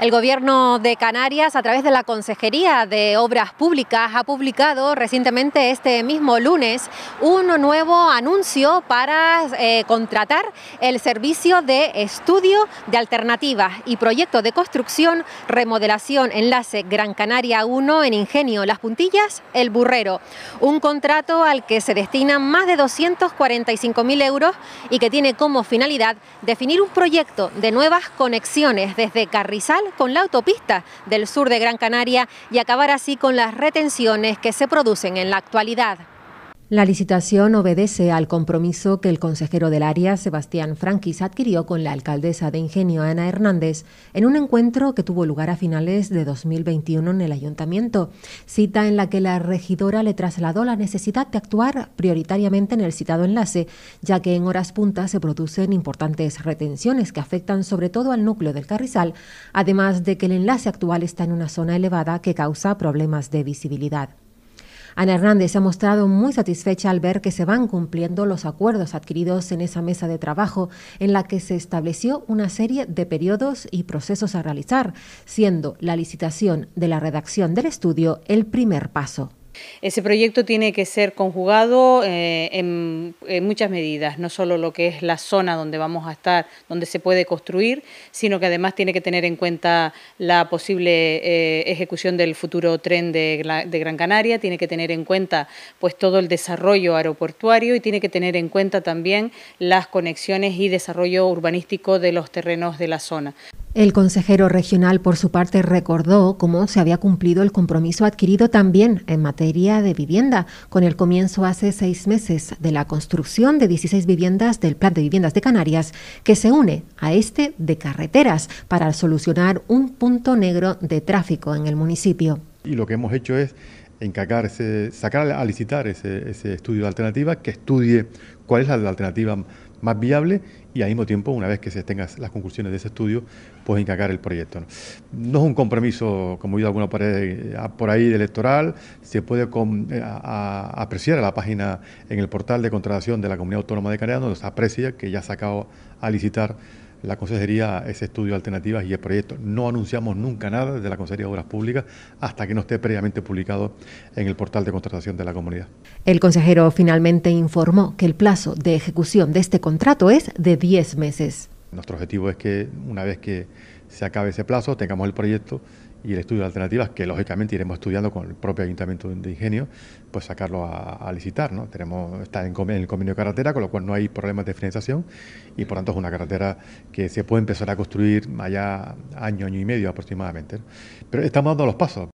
El Gobierno de Canarias, a través de la Consejería de Obras Públicas, ha publicado recientemente este mismo lunes un nuevo anuncio para eh, contratar el servicio de estudio de alternativas y proyecto de construcción, remodelación, enlace Gran Canaria 1 en Ingenio, Las Puntillas, El Burrero. Un contrato al que se destinan más de 245.000 euros y que tiene como finalidad definir un proyecto de nuevas conexiones desde Carrizal con la autopista del sur de Gran Canaria y acabar así con las retenciones que se producen en la actualidad. La licitación obedece al compromiso que el consejero del área, Sebastián Franquis, adquirió con la alcaldesa de Ingenio, Ana Hernández, en un encuentro que tuvo lugar a finales de 2021 en el ayuntamiento, cita en la que la regidora le trasladó la necesidad de actuar prioritariamente en el citado enlace, ya que en horas puntas se producen importantes retenciones que afectan sobre todo al núcleo del Carrizal, además de que el enlace actual está en una zona elevada que causa problemas de visibilidad. Ana Hernández se ha mostrado muy satisfecha al ver que se van cumpliendo los acuerdos adquiridos en esa mesa de trabajo, en la que se estableció una serie de periodos y procesos a realizar, siendo la licitación de la redacción del estudio el primer paso. Ese proyecto tiene que ser conjugado eh, en, muchas medidas, no solo lo que es la zona donde vamos a estar, donde se puede construir, sino que además tiene que tener en cuenta la posible eh, ejecución del futuro tren de, Gran Canaria, tiene que tener en cuenta pues, todo el desarrollo aeroportuario y tiene que tener en cuenta también las conexiones y desarrollo urbanístico de los terrenos de la zona. El consejero regional, por su parte, recordó cómo se había cumplido el compromiso adquirido también en materia de vivienda, con el comienzo hace seis meses de la construcción de 16 viviendas del Plan de Viviendas de Canarias, que se une a este de carreteras para solucionar un punto negro de tráfico en el municipio. Y lo que hemos hecho es sacar a licitar ese, estudio de alternativa, que estudie cuál es la, alternativa más viable y al mismo tiempo, una vez que se tengan las conclusiones de ese estudio, pues encargar el proyecto. No, es un compromiso, como he alguna pared eh, por ahí, de electoral, se puede eh, apreciar a la página en el portal de contratación de la Comunidad Autónoma de Canarias, donde se aprecia que ya ha sacado a licitar la Consejería ese estudio de alternativas y el proyecto. No anunciamos nunca nada desde la Consejería de Obras Públicas hasta que no esté previamente publicado en el portal de contratación de la comunidad. El consejero finalmente informó que el plazo de ejecución de este contrato es de 10 meses. Nuestro objetivo es que una vez que se acabe ese plazo, tengamos el proyecto y el estudio de alternativas, que lógicamente iremos estudiando con el propio Ayuntamiento de Ingenio, pues sacarlo a, licitar. ¿no? Tenemos, está en, el convenio de carretera, con lo cual no hay problemas de financiación y por tanto es una carretera que se puede empezar a construir allá año, año y medio aproximadamente. Pero estamos dando los pasos.